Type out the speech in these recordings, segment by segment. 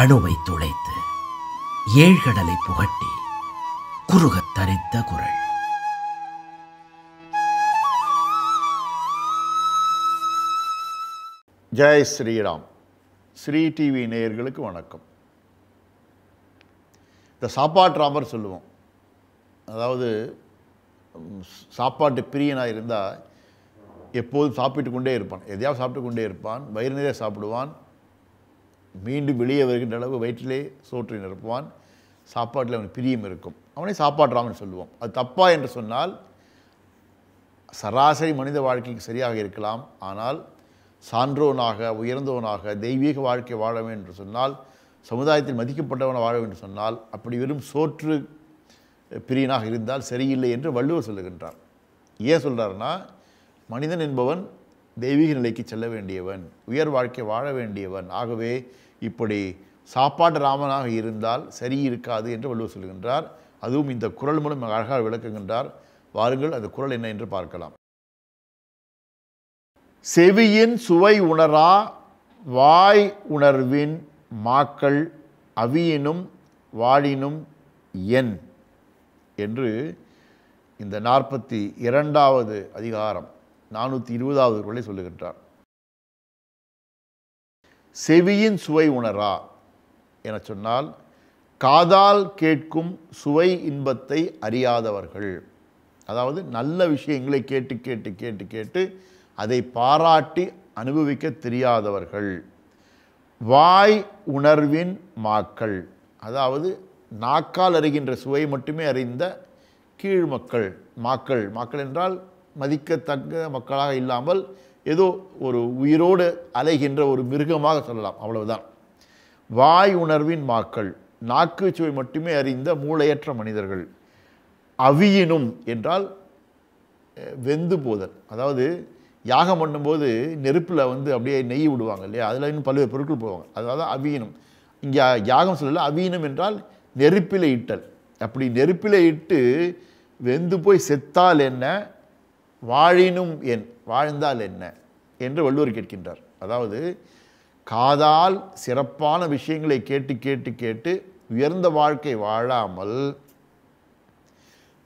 அணுவை துளைத்து ஏழ்கடலை புகட்டி குறுகத் தரித்த குரல் ஜெய் ஸ்ரீராம் ஸ்ரீ டிவி நேயர்களுக்கு வணக்கம் இந்த ராமர் சொல்லுவோம் அதாவது சாப்பாட்டு பிரியனாக இருந்தால் எப்போதும் சாப்பிட்டு கொண்டே இருப்பான் எதையாவது சாப்பிட்டு கொண்டே இருப்பான் வயிறு நிறைய சாப்பிடுவான் மீண்டும் வெளியே வருகின்ற அளவு வயிற்றிலே சோற்றை நிரப்புவான் சாப்பாட்டில் அவன் பிரியம் இருக்கும் அவனை சாப்பாடுறாமல் சொல்லுவோம் அது தப்பா என்று சொன்னால் சராசரி மனித வாழ்க்கைக்கு சரியாக இருக்கலாம் ஆனால் சான்றோனாக உயர்ந்தவனாக தெய்வீக வாழ்க்கை வாழ வேண்டும் என்று சொன்னால் சமுதாயத்தில் மதிக்கப்பட்டவன வாழ வேண்டும் சொன்னால் அப்படி வெறும் சோற்று பிரியனாக இருந்தால் சரியில்லை என்று வள்ளுவர் சொல்லுகின்றார் ஏன் சொல்கிறாருன்னா மனிதன் என்பவன் தெய்வீக நிலைக்கு செல்ல வேண்டியவன் உயர் வாழ்க்கை வாழ வேண்டியவன் ஆகவே இப்படி சாப்பாடு ராமனாக இருந்தால் சரி இருக்காது என்று வள்ளுவர் சொல்கின்றார் அதுவும் இந்த குரல் மூலம் அழகாக விளக்குகின்றார் வாருங்கள் அந்த குரல் என்ன என்று பார்க்கலாம் செவியின் சுவை உணரா வாய் உணர்வின் மாக்கள் அவியினும் வாழினும் என் என்று இந்த நாற்பத்தி இரண்டாவது அதிகாரம் நானூற்றி இருபதாவது குரலை சொல்லுகின்றார் செவியின் சுவை உணரா என சொன்னால் காதால் கேட்கும் சுவை இன்பத்தை அறியாதவர்கள் அதாவது நல்ல விஷயங்களை கேட்டு கேட்டு கேட்டு கேட்டு அதை பாராட்டி அனுபவிக்க தெரியாதவர்கள் வாய் உணர்வின் மாக்கள் அதாவது நாக்கால் அறிகின்ற சுவை மட்டுமே அறிந்த கீழ் மக்கள் மாக்கள் மாக்கள் என்றால் மதிக்கத்தக்க மக்களாக இல்லாமல் ஏதோ ஒரு உயிரோடு அலைகின்ற ஒரு மிருகமாக சொல்லலாம் அவ்வளவுதான் வாய் உணர்வின் மாக்கள் நாக்கு சுவை மட்டுமே அறிந்த மூளையற்ற மனிதர்கள் அவியினும் என்றால் வெந்து போதல் அதாவது யாகம் பண்ணும்போது நெருப்பில் வந்து அப்படியே நெய் விடுவாங்க இல்லையா அதில் இன்னும் பல்வேறு பொருட்கள் போடுவாங்க அதாவது அவியினும் இங்கே யாகம் சொல்லல அவியினம் என்றால் நெருப்பில் இட்டல் அப்படி நெருப்பில் இட்டு வெந்து போய் செத்தால் என்ன வாழினும் என் வாழ்ந்தால் என்ன என்று வள்ளுவர் கேட்கின்றார் அதாவது காதால் சிறப்பான விஷயங்களை கேட்டு கேட்டு கேட்டு உயர்ந்த வாழ்க்கை வாழாமல்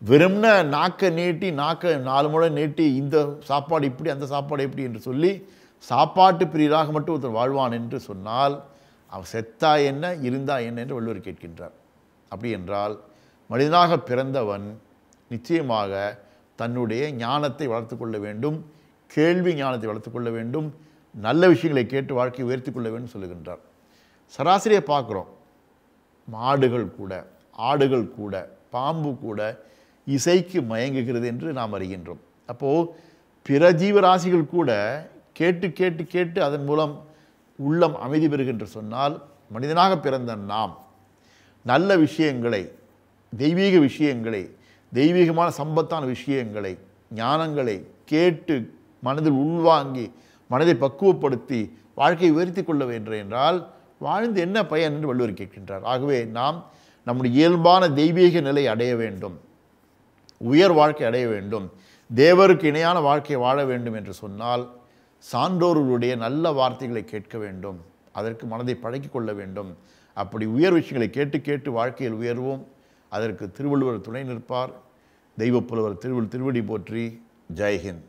வெறும்ன நாக்கை நீட்டி நாக்கை நாலு முறை நீட்டி இந்த சாப்பாடு இப்படி அந்த சாப்பாடு எப்படி என்று சொல்லி சாப்பாட்டு பிரியராக மட்டும் ஒருத்தர் வாழ்வான் என்று சொன்னால் அவன் செத்தா என்ன இருந்தா என்ன என்று வள்ளுவர் கேட்கின்றார் அப்படி என்றால் மனிதனாக பிறந்தவன் நிச்சயமாக தன்னுடைய ஞானத்தை வளர்த்து கொள்ள வேண்டும் கேள்வி ஞானத்தை வளர்த்து கொள்ள வேண்டும் நல்ல விஷயங்களை கேட்டு வாழ்க்கையை உயர்த்தி கொள்ள வேண்டும் சொல்லுகின்றார் சராசரியை பார்க்குறோம் மாடுகள் கூட ஆடுகள் கூட பாம்பு கூட இசைக்கு மயங்குகிறது என்று நாம் அறிகின்றோம் அப்போது பிற ஜீவராசிகள் கூட கேட்டு கேட்டு கேட்டு அதன் மூலம் உள்ளம் அமைதி பெறுகின்ற சொன்னால் மனிதனாக பிறந்த நாம் நல்ல விஷயங்களை தெய்வீக விஷயங்களை தெய்வீகமான சம்பத்தான விஷயங்களை ஞானங்களை கேட்டு மனதில் உள்வாங்கி மனதை பக்குவப்படுத்தி வாழ்க்கையை உயர்த்தி கொள்ள வேண்டும் என்றால் வாழ்ந்து என்ன பயன் என்று வள்ளுவர் கேட்கின்றார் ஆகவே நாம் நம்முடைய இயல்பான தெய்வீக நிலை அடைய வேண்டும் உயர் வாழ்க்கை அடைய வேண்டும் தேவருக்கு இணையான வாழ்க்கையை வாழ வேண்டும் என்று சொன்னால் சான்றோர்களுடைய நல்ல வார்த்தைகளை கேட்க வேண்டும் அதற்கு மனதை பழக்கி கொள்ள வேண்டும் அப்படி உயர் விஷயங்களை கேட்டு கேட்டு வாழ்க்கையில் உயர்வோம் அதற்கு திருவள்ளுவர் துணை நிற்பார் தெய்வப்புலவர் திருவள் திருவடி போற்றி ஜெய்ஹிந்த்